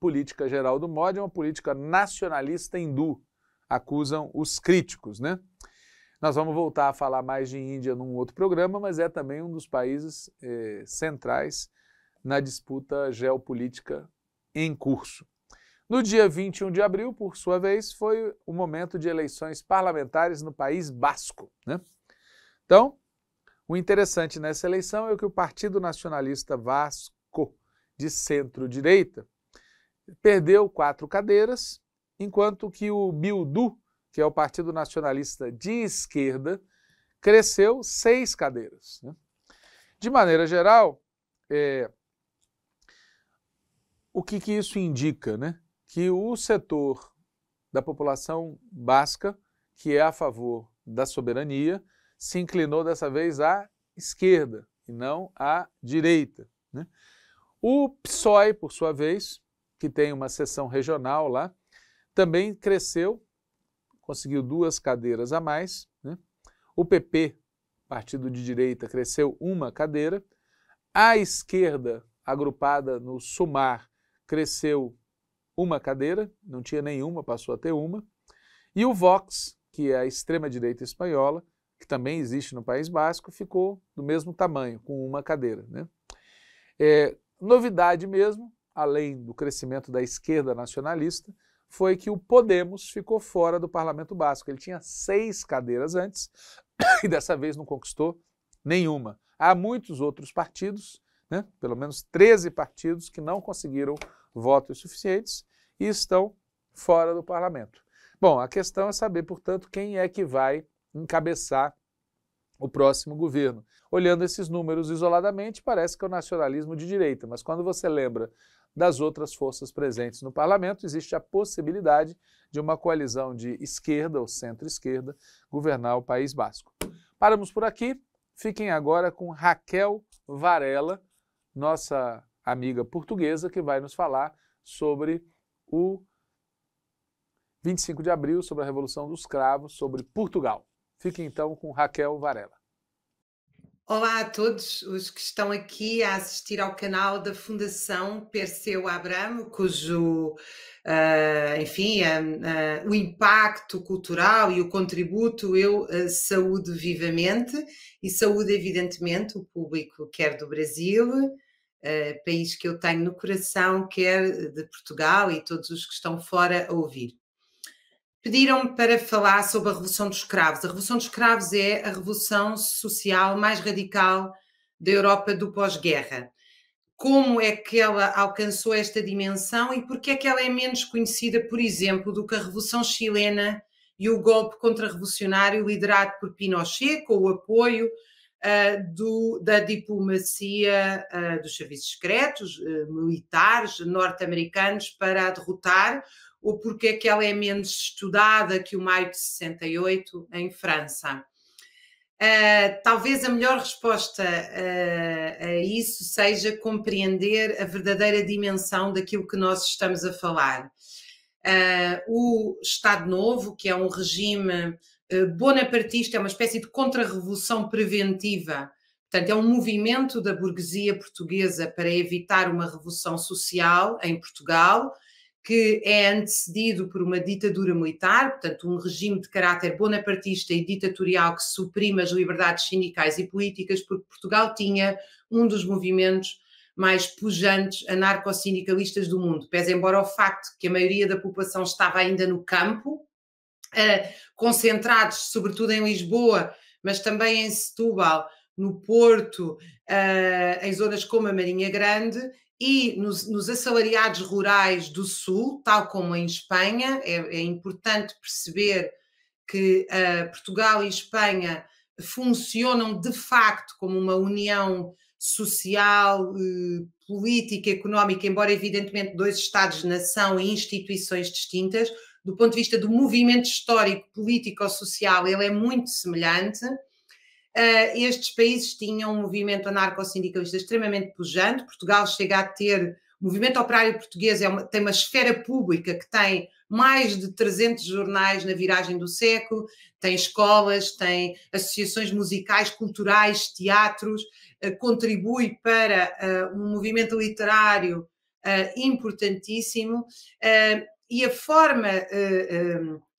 [SPEAKER 1] política geral do MOD é uma política nacionalista hindu, acusam os críticos, né? Nós vamos voltar a falar mais de Índia num outro programa, mas é também um dos países eh, centrais na disputa geopolítica em curso. No dia 21 de abril, por sua vez, foi o momento de eleições parlamentares no País Basco. Né? Então, o interessante nessa eleição é que o Partido Nacionalista Vasco, de centro-direita, perdeu quatro cadeiras, enquanto que o Bildu, que é o Partido Nacionalista de esquerda, cresceu seis cadeiras. Né? De maneira geral, é... o que, que isso indica? Né? Que o setor da população basca, que é a favor da soberania, se inclinou dessa vez à esquerda e não à direita. Né? O PSOE, por sua vez, que tem uma seção regional lá, também cresceu, conseguiu duas cadeiras a mais. Né? O PP, partido de direita, cresceu uma cadeira. A esquerda, agrupada no Sumar, cresceu uma cadeira, não tinha nenhuma, passou a ter uma. E o Vox, que é a extrema-direita espanhola, que também existe no País Basco, ficou do mesmo tamanho, com uma cadeira. Né? É, novidade mesmo, além do crescimento da esquerda nacionalista, foi que o Podemos ficou fora do Parlamento Basco. Ele tinha seis cadeiras antes e dessa vez não conquistou nenhuma. Há muitos outros partidos, né, pelo menos 13 partidos, que não conseguiram votos suficientes e estão fora do parlamento. Bom, a questão é saber, portanto, quem é que vai encabeçar o próximo governo. Olhando esses números isoladamente, parece que é o nacionalismo de direita, mas quando você lembra das outras forças presentes no parlamento, existe a possibilidade de uma coalizão de esquerda ou centro-esquerda governar o País Basco. Paramos por aqui. Fiquem agora com Raquel Varela, nossa amiga portuguesa, que vai nos falar sobre o 25 de abril, sobre a Revolução dos Cravos, sobre Portugal. Fique então com Raquel Varela.
[SPEAKER 2] Olá a todos os que estão aqui a assistir ao canal da Fundação Perseu Abramo, cujo, uh, enfim, uh, uh, o impacto cultural e o contributo eu ah, saúdo vivamente e saúdo evidentemente o público quer do Brasil, ah, país que eu tenho no coração, quer de Portugal e todos os que estão fora a ouvir pediram-me para falar sobre a Revolução dos Cravos. A Revolução dos Cravos é a revolução social mais radical da Europa do pós-guerra. Como é que ela alcançou esta dimensão e que é que ela é menos conhecida, por exemplo, do que a Revolução Chilena e o golpe contra-revolucionário liderado por Pinochet, com o apoio uh, do, da diplomacia uh, dos serviços secretos, uh, militares norte-americanos, para derrotar ou porque é que ela é menos estudada que o maio de 68 em França. Uh, talvez a melhor resposta uh, a isso seja compreender a verdadeira dimensão daquilo que nós estamos a falar. Uh, o Estado Novo, que é um regime bonapartista, é uma espécie de contra-revolução preventiva, portanto, é um movimento da burguesia portuguesa para evitar uma revolução social em Portugal, que é antecedido por uma ditadura militar, portanto, um regime de caráter bonapartista e ditatorial que suprime as liberdades sindicais e políticas, porque Portugal tinha um dos movimentos mais pujantes anarcossindicalistas do mundo, pese embora o facto que a maioria da população estava ainda no campo, eh, concentrados sobretudo em Lisboa, mas também em Setúbal, no Porto, eh, em zonas como a Marinha Grande, e nos, nos assalariados rurais do Sul, tal como em Espanha, é, é importante perceber que uh, Portugal e Espanha funcionam de facto como uma união social, uh, política, económica, embora evidentemente dois Estados-nação e instituições distintas, do ponto de vista do movimento histórico, político ou social, ele é muito semelhante uh, estes países tinham um movimento anarco-sindicalista extremamente pujante. Portugal chega a ter. O movimento operário português é uma, tem uma esfera pública que tem mais de 300 jornais na viragem do século, tem escolas, tem associações musicais, culturais, teatros, eh, contribui para uh, um movimento literário uh, importantíssimo uh, e a forma,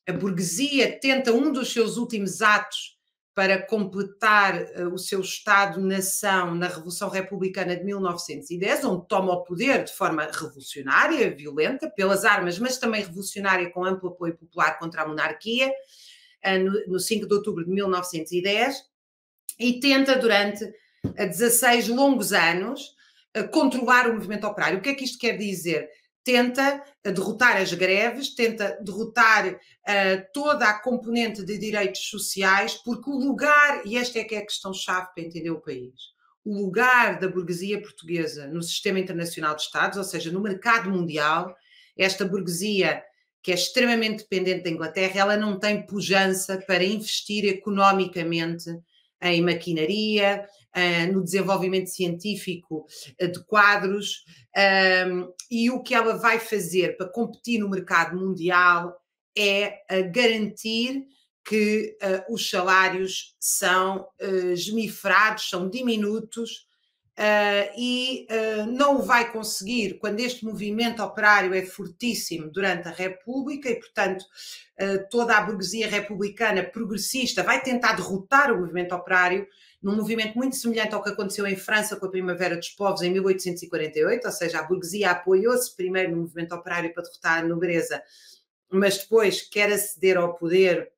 [SPEAKER 2] a burguesia tenta um dos seus últimos atos para completar uh, o seu Estado-nação na Revolução Republicana de 1910, onde toma o poder de forma revolucionária, violenta, pelas armas, mas também revolucionária com amplo apoio popular contra a monarquia, uh, no, no 5 de outubro de 1910, e tenta durante uh, eh, 16 longos anos controlar o movimento operário. O que é que isto quer dizer? tenta eh, derrotar as greves, tenta derrotar uh, toda a componente de direitos sociais, porque o lugar, e esta é que é a questão-chave para entender o país, o lugar da burguesia portuguesa no sistema internacional de Estados, ou seja, no mercado mundial, esta burguesia que é extremamente dependente da Inglaterra, ela não tem pujança para investir economicamente em maquinaria, eh, no desenvolvimento científico eh, de quadros um, ehm, e o que ela vai fazer para competir no mercado mundial é eh, garantir que os salários são esmifrados, são diminutos Uh, e uh, não o vai conseguir quando este movimento operário é fortíssimo durante a República e, portanto, uh, toda a burguesia republicana progressista vai tentar derrotar o movimento operário num movimento muito semelhante ao que aconteceu em França com a Primavera dos Povos em 1848, ou seja, a burguesia apoiou-se primeiro no movimento operário para derrotar a nobreza, mas depois quer aceder ao poder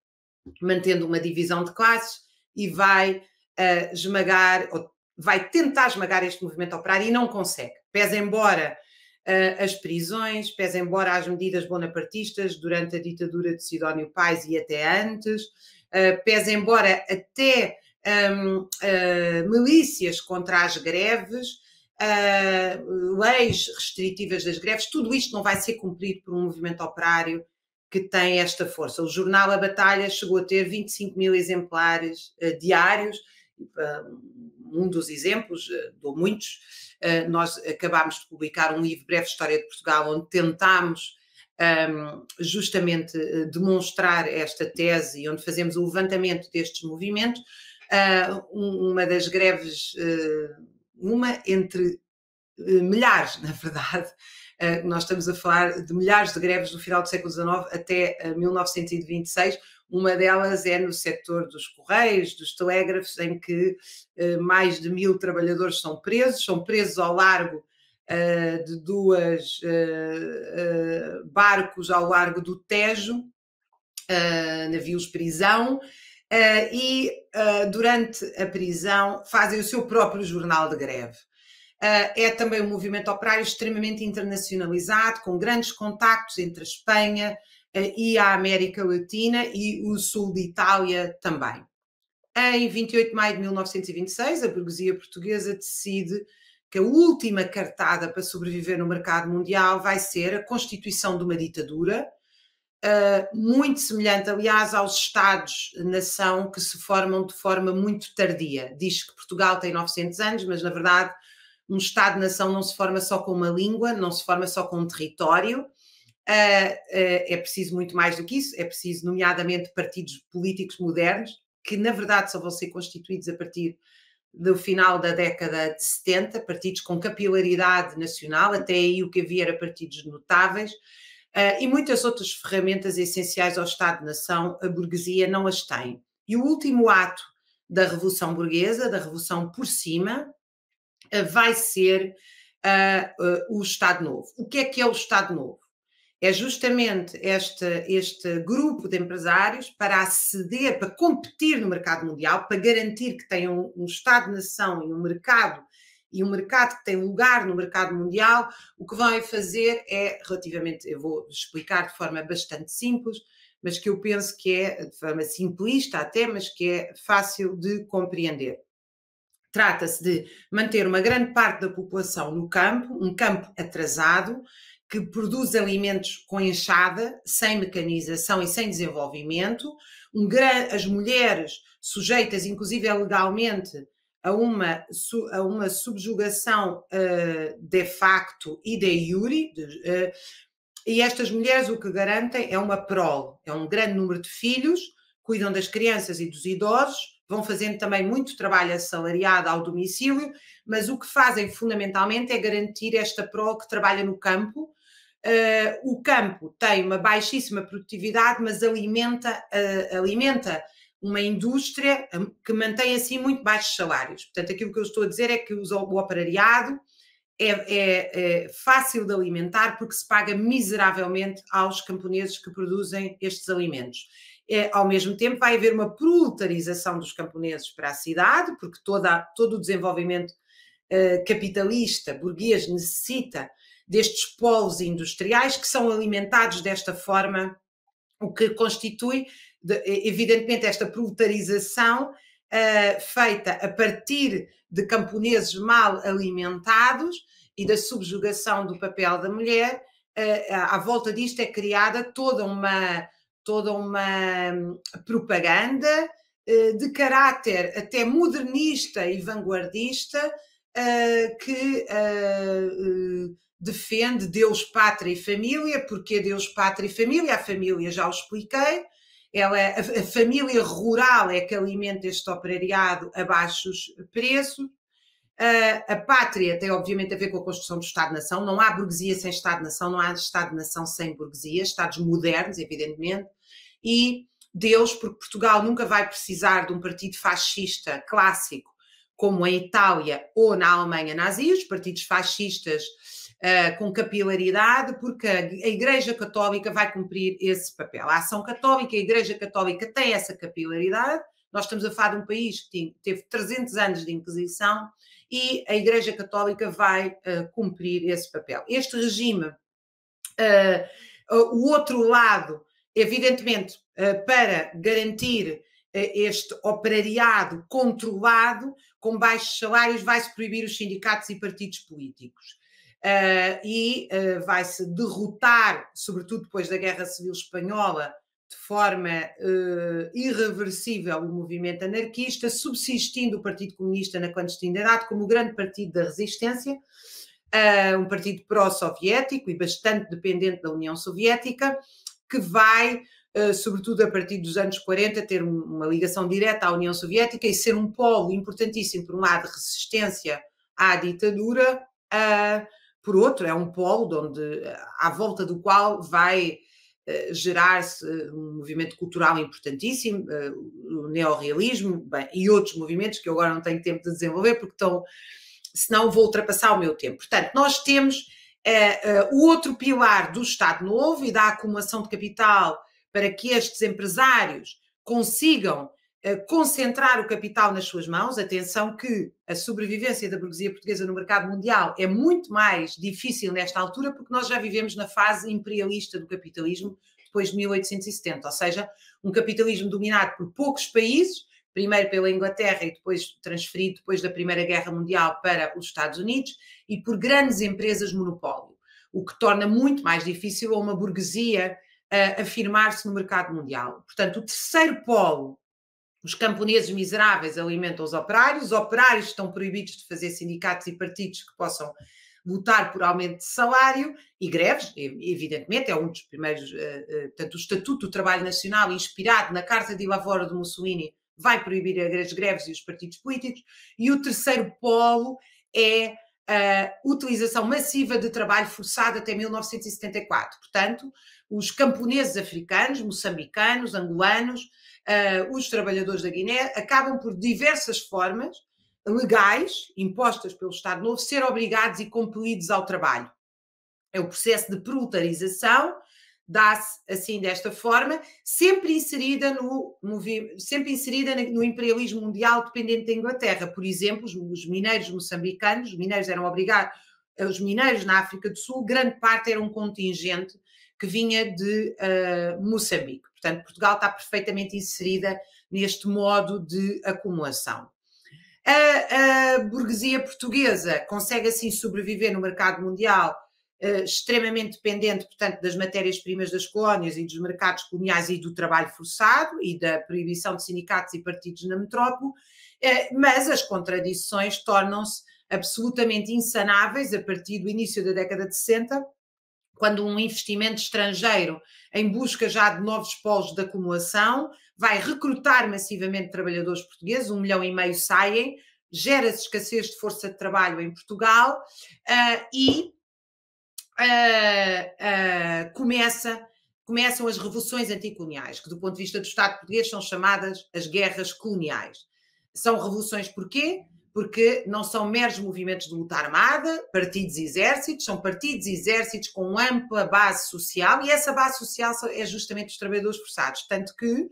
[SPEAKER 2] mantendo uma divisão de classes e vai esmagar ou vai tentar esmagar este movimento operário e não consegue. Pese embora uh, as prisões, pese embora as medidas bonapartistas durante a ditadura de Sidónio Pais e até antes, uh, pese embora até um, ehm, uh, eh, milícias contra as greves, leis restritivas das greves, tudo isto não vai ser cumprido por um movimento operário que tem esta força. O jornal A Batalha chegou a ter 25 mil exemplares diários, um dos exemplos, eh, dou muitos, eh, nós acabámos de publicar um livro, Breve História de Portugal, onde tentámos ehm, justamente eh, demonstrar esta tese e onde fazemos o levantamento destes movimentos. Ah, uma das greves, uma entre milhares, na verdade, nós estamos a falar de milhares de greves do final do século XIX até 1926, uma delas é no setor dos correios, dos telégrafos, em que eh, mais de mil trabalhadores são presos, são presos ao largo eh, de duas eh, barcos ao largo do Tejo, navios-prisão, e durante a prisão fazem o seu próprio jornal de greve. é também um movimento operário extremamente internacionalizado, com grandes contactos entre a Espanha, e a América Latina e o sul de Itália também. Em 28 de maio de 1926, a burguesia portuguesa decide que a última cartada para sobreviver no mercado mundial vai ser a constituição de uma ditadura, eh, muito semelhante, aliás, aos Estados-nação que se formam de forma muito tardia. Diz que Portugal tem 900 anos, mas na verdade, um Estado-nação não se forma só com uma língua, não se forma só com um território, ah, ah, é preciso muito mais do que isso, é preciso, nomeadamente, partidos políticos modernos, que na verdade só vão ser constituídos a partir do final da década de 70, partidos com capilaridade nacional, até aí o que havia era partidos notáveis, ah, e muitas outras ferramentas essenciais ao Estado-nação, a burguesia não as tem. E o último ato da Revolução Burguesa, da Revolução por cima, vai ser o Estado Novo. O que é que é o Estado Novo? é justamente este, este grupo de empresários para aceder, para competir no mercado mundial, para garantir que tem um, um Estado-nação e um mercado e um mercado que tem lugar no mercado mundial, o que vão fazer é relativamente, eu vou explicar de forma bastante simples, mas que eu penso que é de forma simplista até, mas que é fácil de compreender. Trata-se de manter uma grande parte da população no campo, um campo atrasado, que produz alimentos com enxada, sem mecanização e sem desenvolvimento, um as mulheres sujeitas, inclusive é legalmente, a uma, a uma subjugação uh, de facto e de iure, uh, e estas mulheres o que garantem é uma prole, é um grande número de filhos, cuidam das crianças e dos idosos, vão fazendo também muito trabalho assalariado ao domicílio, mas o que fazem fundamentalmente é garantir esta prole que trabalha no campo, Uh, o campo tem uma baixíssima produtividade, mas alimenta, uh, alimenta uma indústria hum, que mantém assim muito baixos salários. Portanto, aquilo que eu estou a dizer é que o operariado é, é, é fácil de alimentar porque se paga miseravelmente aos camponeses que produzem estes alimentos. É, ao mesmo tempo, vai haver uma proletarização dos camponeses para a cidade, porque toda, todo o desenvolvimento eh, capitalista, burguês, necessita destes polos industriais que são alimentados desta forma, o que constitui, evidentemente, esta proletarização uh, feita a partir de camponeses mal alimentados e da subjugação do papel da mulher. Uh, à volta disto é criada toda uma, toda uma hum, propaganda eh, de caráter até modernista e vanguardista que defende Deus, pátria e família, porque é Deus, pátria e família, a família já o expliquei, ela, a, família rural é que alimenta este operariado a baixos preços. A, a pátria tem obviamente a ver com a construção do Estado-nação, não há burguesia sem Estado-nação, não há Estado-nação sem burguesia, Estados modernos, evidentemente, e Deus, porque Portugal nunca vai precisar de um partido fascista clássico, como em Itália ou na Alemanha nazi, os partidos fascistas eh, com capilaridade, porque a, a Igreja Católica vai cumprir esse papel. A ação católica, a Igreja Católica tem essa capilaridade. Nós estamos a falar de um país que teve 300 anos de Inquisição e a Igreja Católica vai uh, cumprir esse papel. Este regime, uh, o outro lado, evidentemente, para garantir este operariado controlado, com baixos salários, vai-se proibir os sindicatos e partidos políticos. Eh, e eh, vai-se derrotar, sobretudo depois da Guerra Civil Espanhola, de forma uh, irreversível o movimento anarquista, subsistindo o Partido Comunista na clandestinidade como o grande partido da resistência, uh, um partido pró-soviético e bastante dependente da União Soviética, que vai, uh, sobretudo a partir dos anos 40, ter uma ligação direta à União Soviética e ser um polo importantíssimo, por um lado, de resistência à ditadura, uh, por outro, é um polo onde, eh, à volta do qual vai eh, gerar-se eh, um movimento cultural importantíssimo, o neorrealismo bem, e outros movimentos que eu agora não tenho tempo de desenvolver, porque estão, senão vou ultrapassar o meu tempo. Portanto, nós temos o outro pilar do Estado Novo e da acumulação de capital para que estes empresários consigam eh, concentrar o capital nas suas mãos. Atenção que a sobrevivência da burguesia portuguesa no mercado mundial é muito mais difícil nesta altura, porque nós já vivemos na fase imperialista do capitalismo depois de 1870, ou seja, um capitalismo dominado por poucos países, primeiro pela Inglaterra e depois transferido depois da Primeira Guerra Mundial para os Estados Unidos e por grandes empresas monopólio, o que torna muito mais difícil a uma burguesia eh, afirmar-se no mercado mundial. Portanto, o terceiro polo os camponeses miseráveis alimentam os operários, os operários estão proibidos de fazer sindicatos e partidos que possam lutar por aumento de salário e greves, evidentemente, é um dos primeiros, eh, eh, portanto, o Estatuto do Trabalho Nacional, inspirado na Carta de Lavoro de Mussolini, vai proibir as greves e os partidos políticos, e o terceiro polo é a eh, utilização massiva de trabalho forçado até 1974. Portanto, os camponeses africanos, moçambicanos, angolanos, uh, os trabalhadores da Guiné acabam por diversas formas legais, impostas pelo Estado Novo, ser obrigados e compelidos ao trabalho. É o processo de proletarização, dá-se assim desta forma, sempre inserida no, sempre inserida no imperialismo mundial dependente da Inglaterra. Por exemplo, os mineiros moçambicanos, os mineiros eram obrigados, eh, os mineiros na África do Sul, grande parte era um contingente que vinha de uh, Moçambique. Portanto, Portugal está perfeitamente inserida neste modo de acumulação. A, a burguesia portuguesa consegue assim sobreviver no mercado mundial, uh, extremamente dependente, portanto, das matérias-primas das colónias e dos mercados coloniais e do trabalho forçado e da proibição de sindicatos e partidos na metrópole, uh, mas as contradições tornam-se absolutamente insanáveis a partir do início da década de 60 quando um investimento estrangeiro, em busca já de novos polos de acumulação, vai recrutar massivamente trabalhadores portugueses, um milhão e meio saem, gera-se escassez de força de trabalho em Portugal uh, e uh, uh, começa, começam as revoluções anticoloniais, que do ponto de vista do Estado português são chamadas as guerras coloniais. São revoluções porquê? porque não são meros movimentos de luta armada, partidos e exércitos, são partidos e exércitos com ampla base social e essa base social é justamente os trabalhadores forçados. Tanto que uh,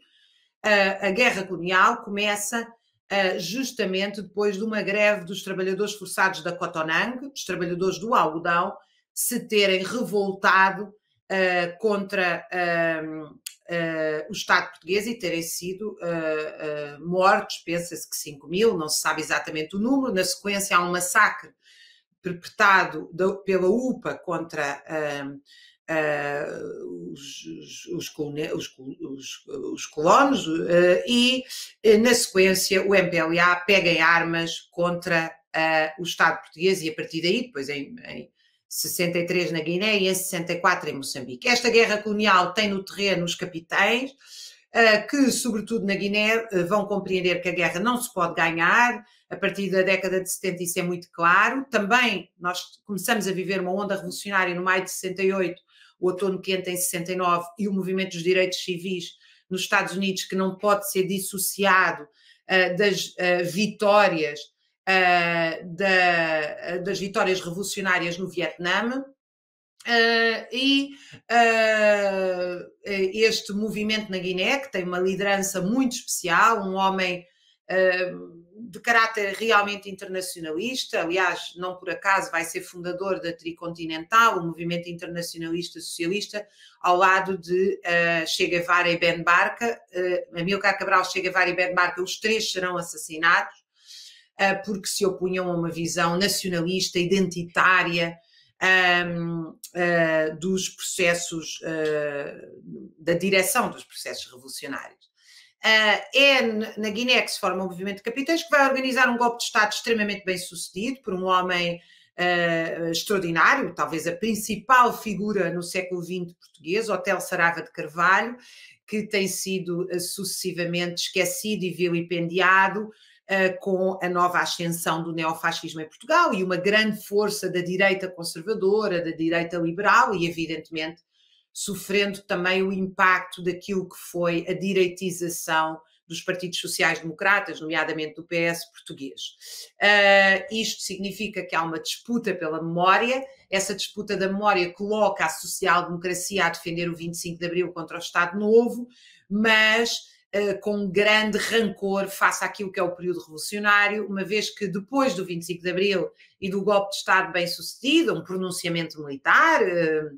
[SPEAKER 2] a guerra colonial começa uh, justamente depois de uma greve dos trabalhadores forçados da Cotonang, dos trabalhadores do algodão, se terem revoltado uh, contra eh, o Estado português e terem sido eh, eh, mortos, pensa-se que 5 mil, não se sabe exatamente o número. Na sequência, há um massacre perpetrado pela UPA contra Uh, os, os, os, os, colonos uh, e, na sequência, o MPLA pega em armas contra o Estado português e, a partir daí, depois em, em, 63 na Guiné e em 64 em Moçambique. Esta guerra colonial tem no terreno os capitães, eh, que, sobretudo na Guiné, eh, vão compreender que a guerra não se pode ganhar. A partir da década de 70, isso é muito claro. Também nós começamos a viver uma onda revolucionária no maio de 68, o outono quente em 69 e o movimento dos direitos civis nos Estados Unidos, que não pode ser dissociado eh, das vitórias uh, da, das vitórias revolucionárias no Vietnã. Uh, e uh, este movimento na Guiné, que tem uma liderança muito especial, um homem de caráter realmente internacionalista, aliás, não por acaso vai ser fundador da Tricontinental, o um movimento internacionalista socialista, ao lado de uh, Che Guevara e Ben Barca. Uh, Amilcar Cabral, Che Guevara e Ben Barca, os três serão assassinados. Eh, porque se opunham a uma visão nacionalista, identitária eh, dos processos, eh, da direção dos processos revolucionários. é na Guiné que se forma o movimento de capitães que vai organizar um golpe de Estado extremamente bem sucedido por um homem Uh, extraordinário, talvez a principal figura no século XX português, Hotel Sarava de Carvalho, que tem sido uh, sucessivamente esquecido e vilipendiado, eh, com a nova ascensão do neofascismo em Portugal e uma grande força da direita conservadora, da direita liberal e, evidentemente, sofrendo também o impacto daquilo que foi a direitização dos partidos sociais-democratas, nomeadamente do PS português. Uh, isto significa que há uma disputa pela memória, essa disputa da memória coloca a social-democracia a defender o 25 de Abril contra o Estado Novo, mas eh, com grande rancor face àquilo que é o período revolucionário, uma vez que depois do 25 de Abril e do golpe de Estado bem sucedido, um pronunciamento militar, eh,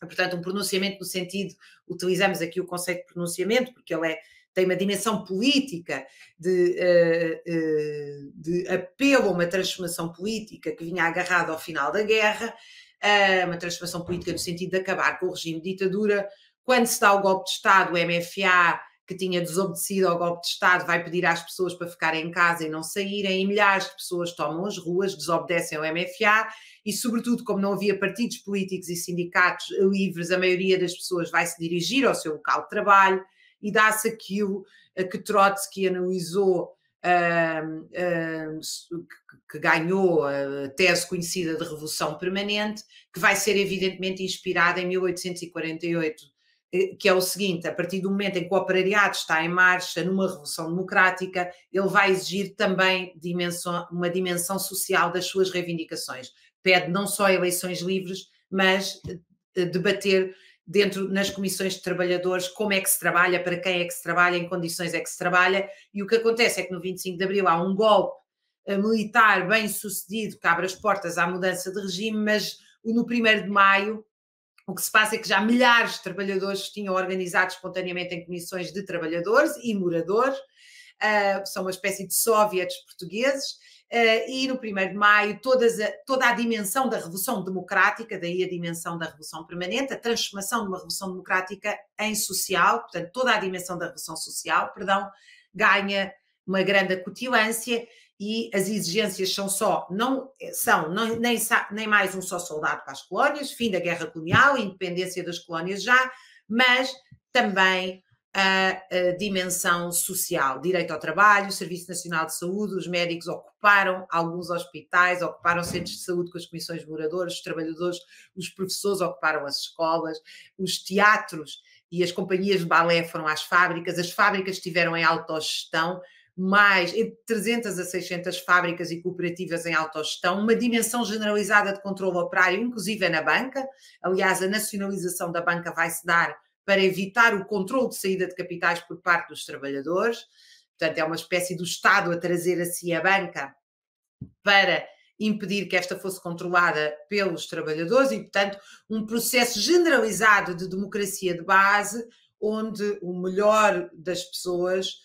[SPEAKER 2] portanto, um pronunciamento no sentido, utilizamos aqui o conceito de pronunciamento, porque ele é, tem uma dimensão política de, eh, de apelo a uma transformação política que vinha agarrada ao final da guerra, uma transformação política no sentido de acabar com o regime de ditadura. Quando se dá o golpe de Estado, o MFA que tinha desobedecido ao golpe de Estado, vai pedir às pessoas para ficarem em casa e não saírem, e milhares de pessoas tomam as ruas, desobedecem ao MFA, e sobretudo, como não havia partidos políticos e sindicatos livres, a maioria das pessoas vai se dirigir ao seu local de trabalho, e dá-se aquilo eh, que Trotsky analisou que ganhou a tese conhecida de Revolução Permanente, que vai ser evidentemente inspirada em 1848 eh, que é o seguinte: a partir do momento em que o operariado está em marcha numa revolução democrática, ele vai exigir também dimensão, uma dimensão social das suas reivindicações. Pede não só eleições livres, mas eh, eh, debater dentro nas comissões de trabalhadores como é que se trabalha, para quem é que se trabalha, em condições é que se trabalha. E o que acontece é que no 25 de abril há um golpe militar bem sucedido que abre as portas à mudança de regime, mas no 1 de maio o que se passa é que já milhares de trabalhadores tinham organizado espontaneamente em comissões de trabalhadores e moradores, uh, são uma espécie de soviets portugueses, uh, e no 1 de maio todas a, toda a dimensão da Revolução Democrática, daí a dimensão da Revolução Permanente, a transformação de uma Revolução Democrática em social, portanto, toda a dimensão da Revolução Social, perdão, ganha uma grande acutilância e as exigências são só, não eh, são não, nem, nem mais um só soldado para as colónias, fim da guerra colonial, independência das colónias já, mas também a, a, dimensão social, direito ao trabalho, Serviço Nacional de Saúde, os médicos ocuparam alguns hospitais, ocuparam centros de saúde com as comissões moradoras, moradores, os trabalhadores, os professores ocuparam as escolas, os teatros e as companhias de balé foram às fábricas, as fábricas estiveram em autogestão, mais entre 300 a 600 fábricas e cooperativas em autogestão, uma dimensão generalizada de controle operário, inclusive é na banca. Aliás, a nacionalização da banca vai se dar para evitar o controle de saída de capitais por parte dos trabalhadores. Portanto, é uma espécie do Estado a trazer a si a banca para impedir que esta fosse controlada pelos trabalhadores e, portanto, um processo generalizado de democracia de base, onde o melhor das pessoas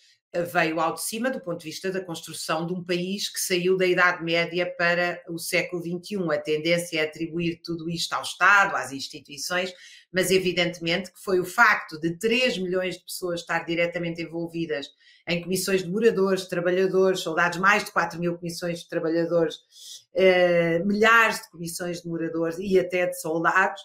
[SPEAKER 2] veio ao de cima do ponto de vista da construção de um país que saiu da Idade Média para o século XXI. A tendência é atribuir tudo isto ao Estado, às instituições, mas evidentemente que foi o facto de 3 milhões de pessoas estar diretamente envolvidas em comissões de moradores, trabalhadores, soldados, mais de 4 mil comissões de trabalhadores, eh, milhares de comissões de moradores e até de soldados,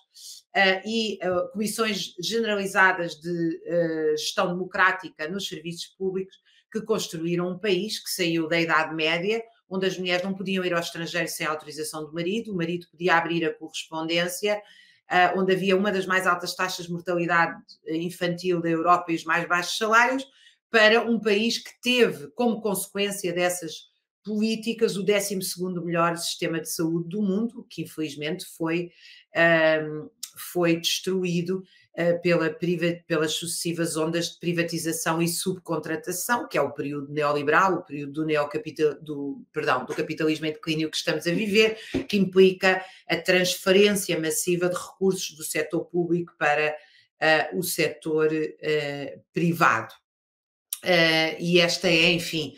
[SPEAKER 2] eh, e eh, comissões generalizadas de eh, gestão democrática nos serviços públicos, que construíram um país que saiu da Idade Média, onde as mulheres não podiam ir ao estrangeiro sem autorização do marido, o marido podia abrir a correspondência ah, onde havia uma das mais altas taxas de mortalidade eh, infantil da Europa e os mais baixos salários, para um país que teve como consequência dessas políticas o 12 melhor sistema de saúde do mundo, que infelizmente foi, um, ah, foi destruído eh, pela, pelas sucessivas ondas de privatização e subcontratação, que é o período neoliberal, o período do, neocapital, do, perdão, do capitalismo em declínio que estamos a viver, que implica a transferência massiva de recursos do setor público para uh, o setor uh, privado. Uh, e esta é, enfim,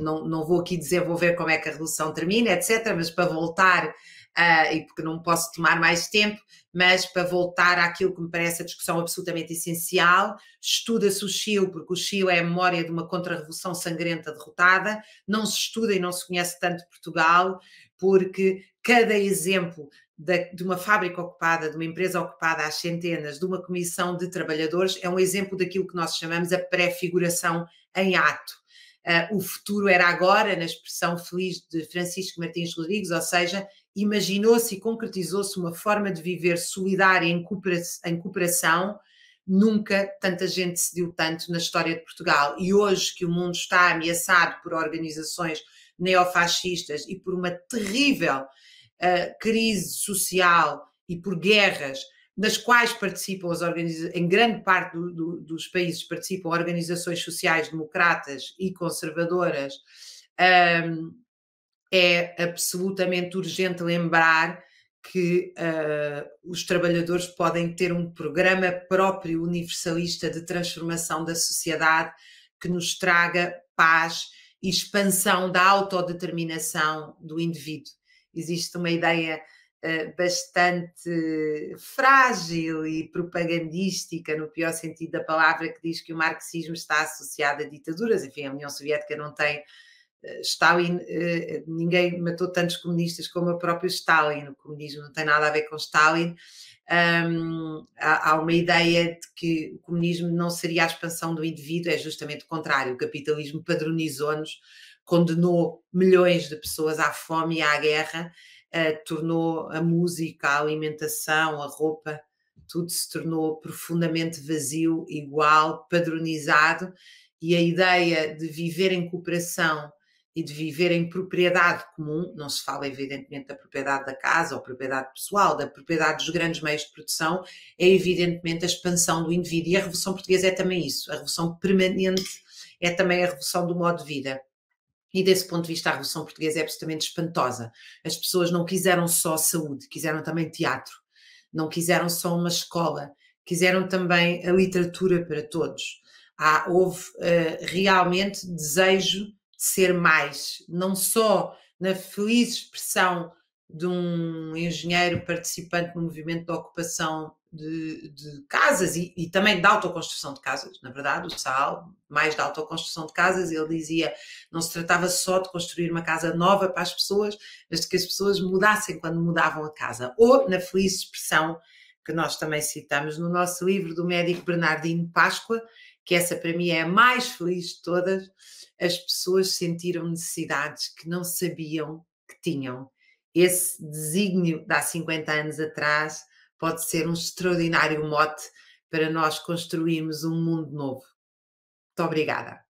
[SPEAKER 2] não, não vou aqui desenvolver como é que a redução termina, etc., mas para voltar uh, e porque não posso tomar mais tempo, mas para voltar àquilo que me parece a discussão absolutamente essencial, estuda-se o Chile, porque o Chile é a memória de uma contra-revolução sangrenta derrotada, não se estuda e não se conhece tanto Portugal, porque cada exemplo de uma fábrica ocupada, de uma empresa ocupada às centenas, de uma comissão de trabalhadores, é um exemplo daquilo que nós chamamos a pré-figuração em ato. Uh, o futuro era agora, na expressão feliz de Francisco Martins Rodrigues, ou seja, imaginou-se e concretizou-se uma forma de viver solidária em cooperação, em cooperação. Nunca tanta gente se deu tanto na história de Portugal. E hoje que o mundo está ameaçado por organizações neofascistas e por uma terrível uh, crise social e por guerras nas quais participam as organizações, em grande parte do, do, dos países participam organizações sociais democratas e conservadoras um, ehm, é absolutamente urgente lembrar que uh, os trabalhadores podem ter um programa próprio universalista de transformação da sociedade que nos traga paz e expansão da autodeterminação do indivíduo. Existe uma ideia uh, bastante frágil e propagandística, no pior sentido da palavra, que diz que o marxismo está associado a ditaduras. Enfim, a União Soviética não tem Stalin, eh, ninguém matou tantos comunistas como o próprio Stalin. O comunismo não tem nada a ver com Stalin. há, há, uma ideia de que o comunismo não seria a expansão do indivíduo, é justamente o contrário. O capitalismo padronizou-nos, condenou milhões de pessoas à fome e à guerra, uh, tornou a música, a alimentação, a roupa, tudo se tornou profundamente vazio, igual, padronizado. E a ideia de viver em cooperação e de viver em propriedade comum, não se fala evidentemente da propriedade da casa ou propriedade pessoal, da propriedade dos grandes meios de produção, é evidentemente a expansão do indivíduo e a Revolução Portuguesa é também isso, a revolução permanente é também a revolução do modo de vida. E desse ponto de vista, a Revolução Portuguesa é absolutamente espantosa. As pessoas não quiseram só saúde, quiseram também teatro, não quiseram só uma escola, quiseram também a literatura para todos. Há, houve uh, realmente desejo ser mais, não só na feliz expressão de um engenheiro participante no movimento da ocupação de, de casas e, e, também da autoconstrução de casas, na verdade, o Sal mais da autoconstrução de casas, ele dizia não se tratava só de construir uma casa nova para as pessoas, mas de que as pessoas mudassem quando mudavam a casa. Ou, na feliz expressão que nós também citamos no nosso livro do médico Bernardino Páscoa, que essa para mim é a mais feliz de todas, as pessoas sentiram necessidades que não sabiam que tinham. Esse desígnio de há 50 anos atrás pode ser um extraordinário mote para nós construirmos um mundo novo. Muito obrigada.